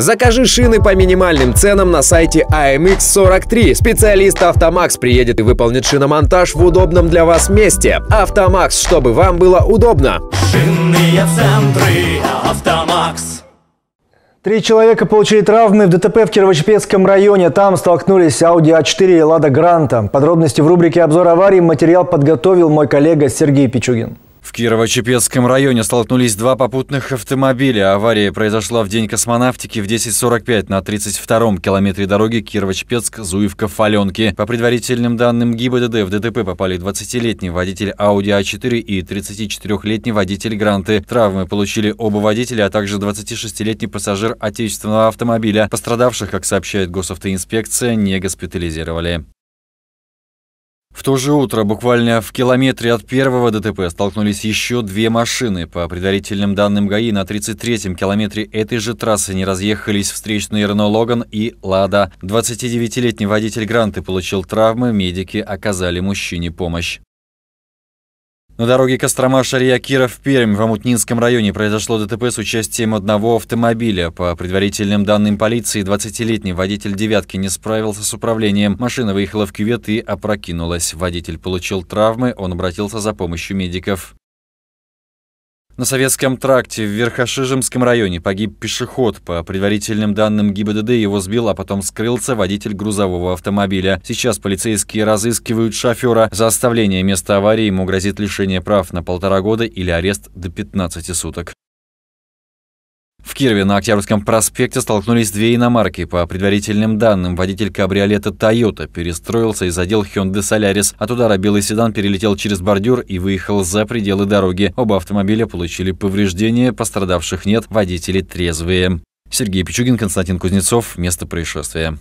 Закажи шины по минимальным ценам на сайте AMX43. А Специалист Автомакс приедет и выполнит шиномонтаж в удобном для вас месте. Автомакс, чтобы вам было удобно. Шинные центры Автомакс. Три человека получили травмы в ДТП в Кирово-Чепецком районе. Там столкнулись Audi A4 а и Лада Гранта. Подробности в рубрике «Обзор аварии» материал подготовил мой коллега Сергей Пичугин. В Кирово-Чепецком районе столкнулись два попутных автомобиля. Авария произошла в день космонавтики в 10.45 на 32-м километре дороги Кирово-Чепецк-Зуевка-Фаленки. По предварительным данным ГИБДД в ДТП попали 20-летний водитель Audi А4 и 34-летний водитель Гранты. Травмы получили оба водителя, а также 26-летний пассажир отечественного автомобиля. Пострадавших, как сообщает госавтоинспекция, не госпитализировали. В то же утро, буквально в километре от первого ДТП, столкнулись еще две машины. По предварительным данным ГАИ, на 33-м километре этой же трассы не разъехались встречные Рено Логан и Лада. 29-летний водитель Гранты получил травмы, медики оказали мужчине помощь. На дороге Кострома-Шарья-Киров-Пермь в Амутнинском районе произошло ДТП с участием одного автомобиля. По предварительным данным полиции, 20-летний водитель «девятки» не справился с управлением. Машина выехала в кювет и опрокинулась. Водитель получил травмы, он обратился за помощью медиков. На Советском тракте в Верхошижемском районе погиб пешеход. По предварительным данным ГИБДД его сбил, а потом скрылся водитель грузового автомобиля. Сейчас полицейские разыскивают шофера. За оставление места аварии ему грозит лишение прав на полтора года или арест до 15 суток. В Кирове на Октябрьском проспекте столкнулись две иномарки. По предварительным данным, водитель кабриолета Toyota перестроился и задел Hyundai Solaris. От удара белый седан перелетел через бордюр и выехал за пределы дороги. Оба автомобиля получили повреждения, пострадавших нет, водители трезвые. Сергей Пичугин, Константин Кузнецов. Место происшествия.